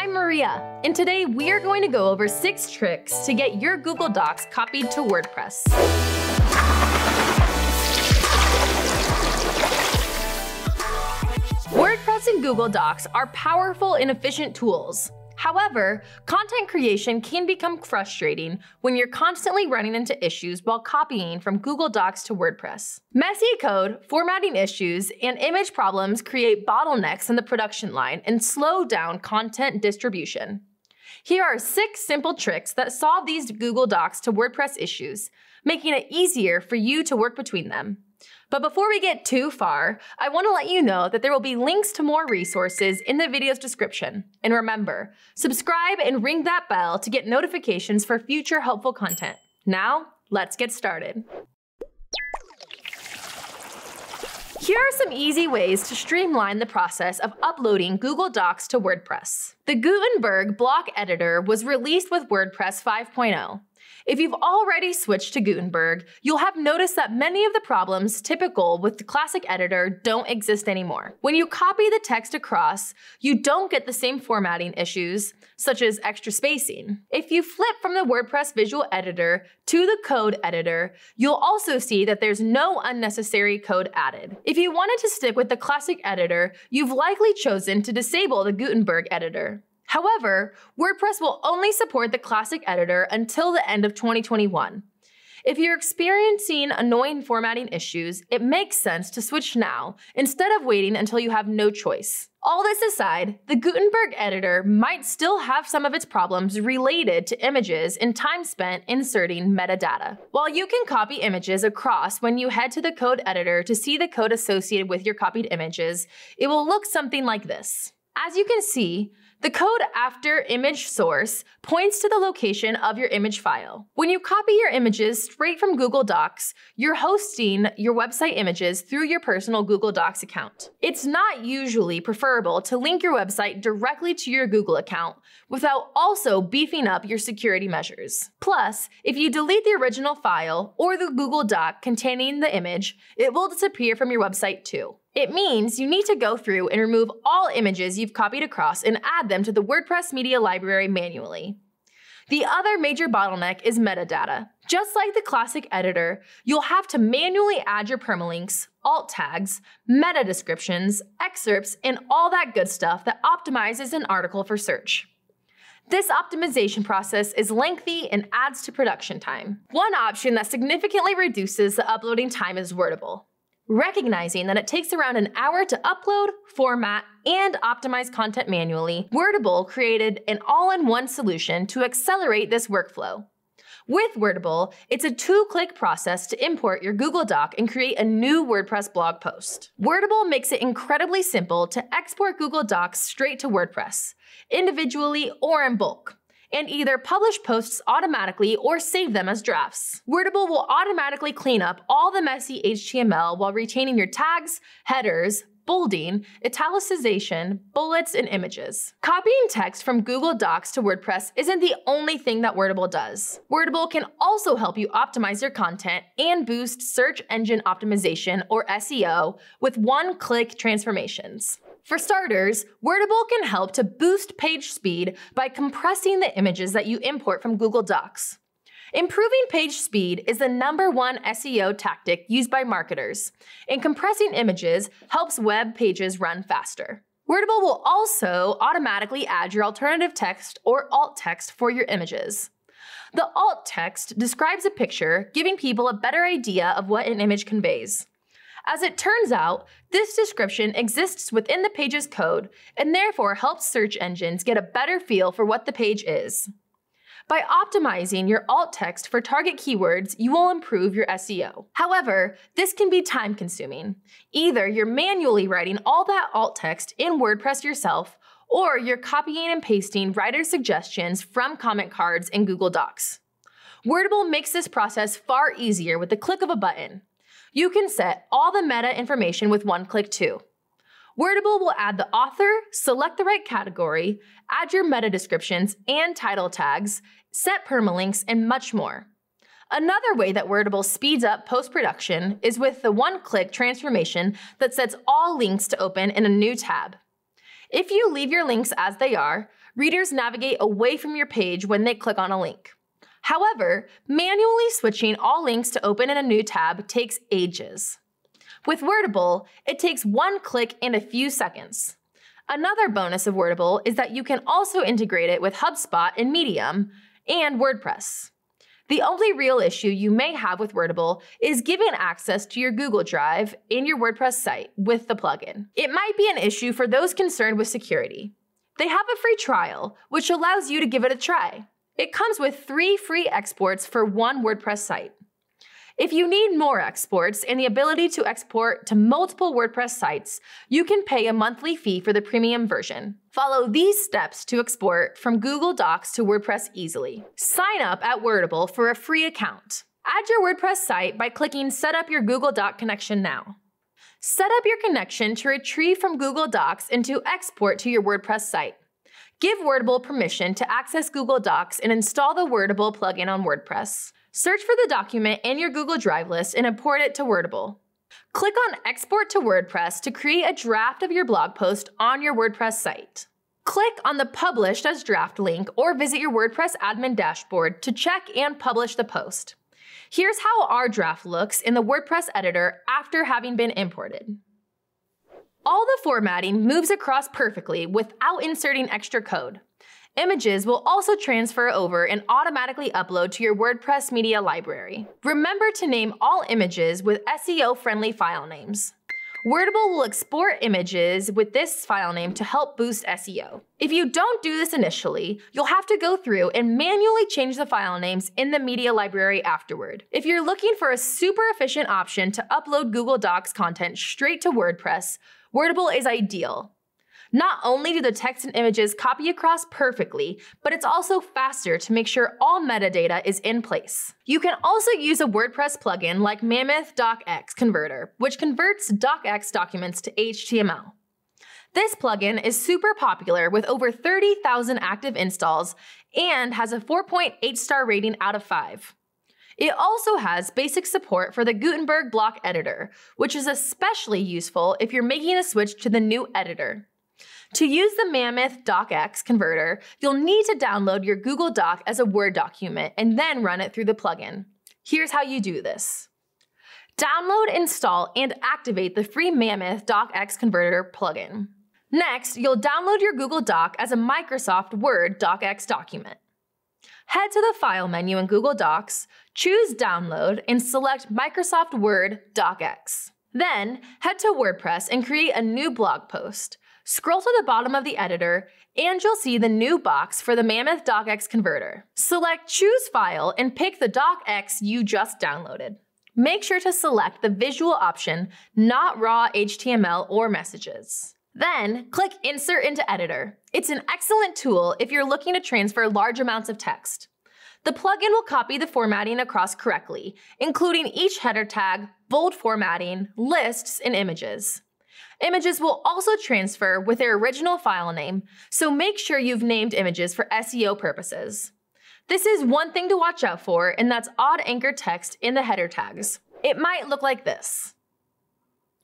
I'm Maria, and today we are going to go over six tricks to get your Google Docs copied to WordPress. WordPress and Google Docs are powerful and efficient tools, However, content creation can become frustrating when you're constantly running into issues while copying from Google Docs to WordPress. Messy code, formatting issues, and image problems create bottlenecks in the production line and slow down content distribution. Here are six simple tricks that solve these Google Docs to WordPress issues, making it easier for you to work between them. But before we get too far, I want to let you know that there will be links to more resources in the video's description. And remember, subscribe and ring that bell to get notifications for future helpful content. Now, let's get started. Here are some easy ways to streamline the process of uploading Google Docs to WordPress. The Gutenberg block editor was released with WordPress 5.0 if you've already switched to Gutenberg, you'll have noticed that many of the problems typical with the classic editor don't exist anymore. When you copy the text across, you don't get the same formatting issues, such as extra spacing. If you flip from the WordPress visual editor to the code editor, you'll also see that there's no unnecessary code added. If you wanted to stick with the classic editor, you've likely chosen to disable the Gutenberg editor. However, WordPress will only support the classic editor until the end of 2021. If you're experiencing annoying formatting issues, it makes sense to switch now instead of waiting until you have no choice. All this aside, the Gutenberg editor might still have some of its problems related to images and time spent inserting metadata. While you can copy images across when you head to the code editor to see the code associated with your copied images, it will look something like this. As you can see, the code after image source points to the location of your image file. When you copy your images straight from Google Docs, you're hosting your website images through your personal Google Docs account. It's not usually preferable to link your website directly to your Google account without also beefing up your security measures. Plus, if you delete the original file or the Google Doc containing the image, it will disappear from your website too. It means you need to go through and remove all images you've copied across and add them to the WordPress media library manually. The other major bottleneck is metadata. Just like the classic editor, you'll have to manually add your permalinks, alt tags, meta descriptions, excerpts, and all that good stuff that optimizes an article for search. This optimization process is lengthy and adds to production time. One option that significantly reduces the uploading time is Wordable recognizing that it takes around an hour to upload, format, and optimize content manually, Wordable created an all-in-one solution to accelerate this workflow. With Wordable, it's a two-click process to import your Google Doc and create a new WordPress blog post. Wordable makes it incredibly simple to export Google Docs straight to WordPress, individually or in bulk and either publish posts automatically or save them as drafts. Wordable will automatically clean up all the messy HTML while retaining your tags, headers, bolding, italicization, bullets, and images. Copying text from Google Docs to WordPress isn't the only thing that Wordable does. Wordable can also help you optimize your content and boost search engine optimization, or SEO, with one-click transformations. For starters, Wordable can help to boost page speed by compressing the images that you import from Google Docs. Improving page speed is the number one SEO tactic used by marketers, and compressing images helps web pages run faster. Wordable will also automatically add your alternative text or alt text for your images. The alt text describes a picture, giving people a better idea of what an image conveys. As it turns out, this description exists within the page's code and therefore helps search engines get a better feel for what the page is. By optimizing your alt text for target keywords, you will improve your SEO. However, this can be time consuming. Either you're manually writing all that alt text in WordPress yourself, or you're copying and pasting writer suggestions from comment cards in Google Docs. Wordable makes this process far easier with the click of a button. You can set all the meta information with one click too. Wordable will add the author, select the right category, add your meta descriptions and title tags, set permalinks, and much more. Another way that Wordable speeds up post production is with the one click transformation that sets all links to open in a new tab. If you leave your links as they are, readers navigate away from your page when they click on a link. However, manually switching all links to open in a new tab takes ages. With Wordable, it takes one click and a few seconds. Another bonus of Wordable is that you can also integrate it with HubSpot and Medium, and WordPress. The only real issue you may have with Wordable is giving access to your Google Drive and your WordPress site with the plugin. It might be an issue for those concerned with security. They have a free trial, which allows you to give it a try. It comes with three free exports for one WordPress site. If you need more exports and the ability to export to multiple WordPress sites, you can pay a monthly fee for the premium version. Follow these steps to export from Google Docs to WordPress easily. Sign up at Wordable for a free account. Add your WordPress site by clicking Set up your Google Doc connection now. Set up your connection to retrieve from Google Docs and to export to your WordPress site. Give Wordable permission to access Google Docs and install the Wordable plugin on WordPress. Search for the document in your Google Drive list and import it to Wordable. Click on Export to WordPress to create a draft of your blog post on your WordPress site. Click on the Published as Draft link or visit your WordPress admin dashboard to check and publish the post. Here's how our draft looks in the WordPress editor after having been imported. All the formatting moves across perfectly without inserting extra code. Images will also transfer over and automatically upload to your WordPress media library. Remember to name all images with SEO-friendly file names. Wordable will export images with this file name to help boost SEO. If you don't do this initially, you'll have to go through and manually change the file names in the media library afterward. If you're looking for a super efficient option to upload Google Docs content straight to WordPress, Wordable is ideal. Not only do the text and images copy across perfectly, but it's also faster to make sure all metadata is in place. You can also use a WordPress plugin like Mammoth DocX Converter, which converts DocX documents to HTML. This plugin is super popular with over 30,000 active installs and has a 4.8 star rating out of 5. It also has basic support for the Gutenberg block editor, which is especially useful if you're making a switch to the new editor. To use the Mammoth DocX converter, you'll need to download your Google Doc as a Word document and then run it through the plugin. Here's how you do this. Download, install, and activate the free Mammoth DocX converter plugin. Next, you'll download your Google Doc as a Microsoft Word DocX document. Head to the File menu in Google Docs, choose Download, and select Microsoft Word DocX. Then, head to WordPress and create a new blog post. Scroll to the bottom of the editor, and you'll see the new box for the Mammoth DocX converter. Select Choose File and pick the DocX you just downloaded. Make sure to select the visual option, not raw HTML or messages. Then, click Insert into Editor. It's an excellent tool if you're looking to transfer large amounts of text. The plugin will copy the formatting across correctly, including each header tag, bold formatting, lists, and images. Images will also transfer with their original file name, so make sure you've named images for SEO purposes. This is one thing to watch out for, and that's odd anchor text in the header tags. It might look like this.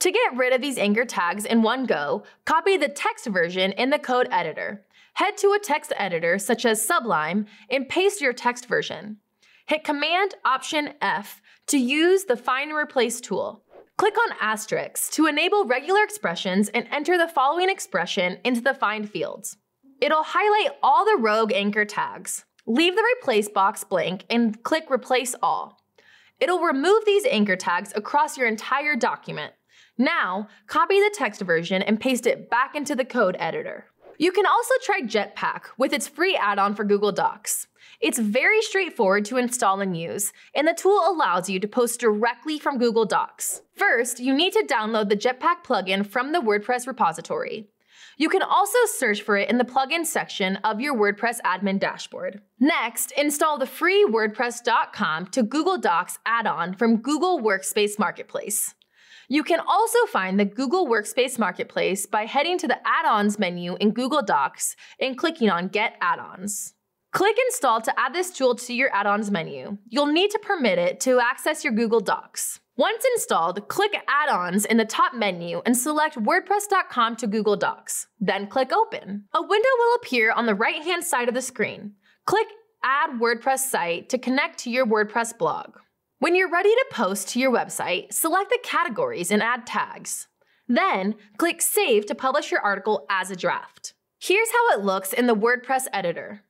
To get rid of these anchor tags in one go, copy the text version in the code editor. Head to a text editor such as Sublime and paste your text version. Hit Command Option F to use the Find and Replace tool. Click on asterisks to enable regular expressions and enter the following expression into the find fields. It'll highlight all the rogue anchor tags. Leave the replace box blank and click replace all. It'll remove these anchor tags across your entire document. Now, copy the text version and paste it back into the code editor. You can also try Jetpack with its free add-on for Google Docs. It's very straightforward to install and use, and the tool allows you to post directly from Google Docs. First, you need to download the Jetpack plugin from the WordPress repository. You can also search for it in the plugin section of your WordPress admin dashboard. Next, install the free WordPress.com to Google Docs add-on from Google Workspace Marketplace. You can also find the Google Workspace Marketplace by heading to the Add-ons menu in Google Docs and clicking on Get Add-ons. Click Install to add this tool to your add-ons menu. You'll need to permit it to access your Google Docs. Once installed, click Add-ons in the top menu and select WordPress.com to Google Docs. Then click Open. A window will appear on the right-hand side of the screen. Click Add WordPress Site to connect to your WordPress blog. When you're ready to post to your website, select the categories and add tags. Then, click Save to publish your article as a draft. Here's how it looks in the WordPress editor.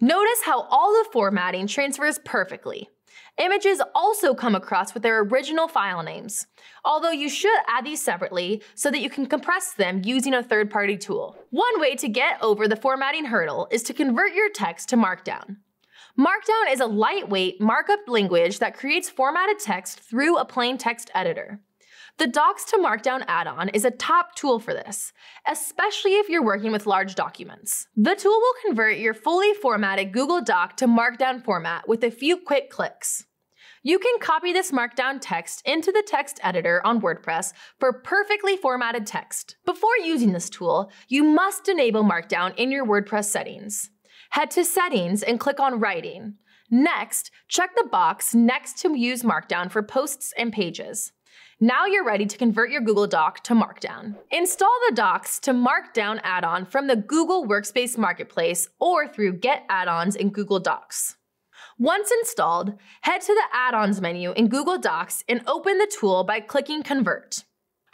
Notice how all the formatting transfers perfectly. Images also come across with their original file names, although you should add these separately so that you can compress them using a third-party tool. One way to get over the formatting hurdle is to convert your text to Markdown. Markdown is a lightweight markup language that creates formatted text through a plain text editor. The Docs to Markdown add-on is a top tool for this, especially if you're working with large documents. The tool will convert your fully formatted Google Doc to Markdown format with a few quick clicks. You can copy this markdown text into the text editor on WordPress for perfectly formatted text. Before using this tool, you must enable markdown in your WordPress settings. Head to Settings and click on Writing. Next, check the box next to Use Markdown for posts and pages. Now you're ready to convert your Google Doc to Markdown. Install the Docs to Markdown add-on from the Google Workspace Marketplace or through Get Add-ons in Google Docs. Once installed, head to the Add-ons menu in Google Docs and open the tool by clicking Convert.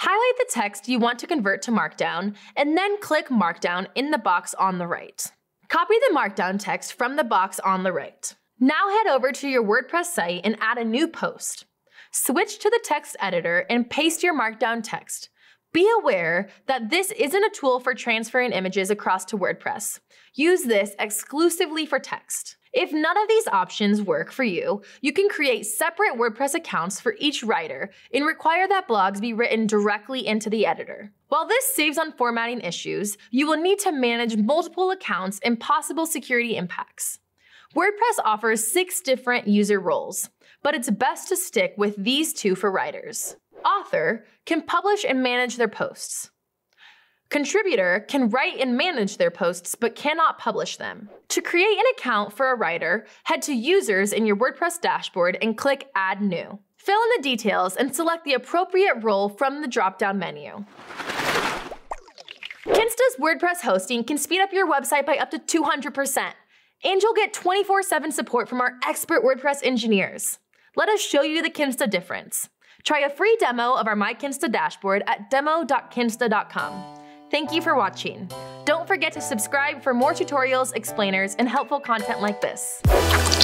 Highlight the text you want to convert to Markdown, and then click Markdown in the box on the right. Copy the Markdown text from the box on the right. Now head over to your WordPress site and add a new post switch to the text editor and paste your markdown text. Be aware that this isn't a tool for transferring images across to WordPress. Use this exclusively for text. If none of these options work for you, you can create separate WordPress accounts for each writer and require that blogs be written directly into the editor. While this saves on formatting issues, you will need to manage multiple accounts and possible security impacts. WordPress offers six different user roles but it's best to stick with these two for writers. Author can publish and manage their posts. Contributor can write and manage their posts but cannot publish them. To create an account for a writer, head to Users in your WordPress dashboard and click Add New. Fill in the details and select the appropriate role from the drop-down menu. Kinsta's WordPress hosting can speed up your website by up to 200%, and you'll get 24-7 support from our expert WordPress engineers. Let us show you the Kinsta difference. Try a free demo of our My Kinsta dashboard at demo.kinsta.com. Thank you for watching. Don't forget to subscribe for more tutorials, explainers, and helpful content like this.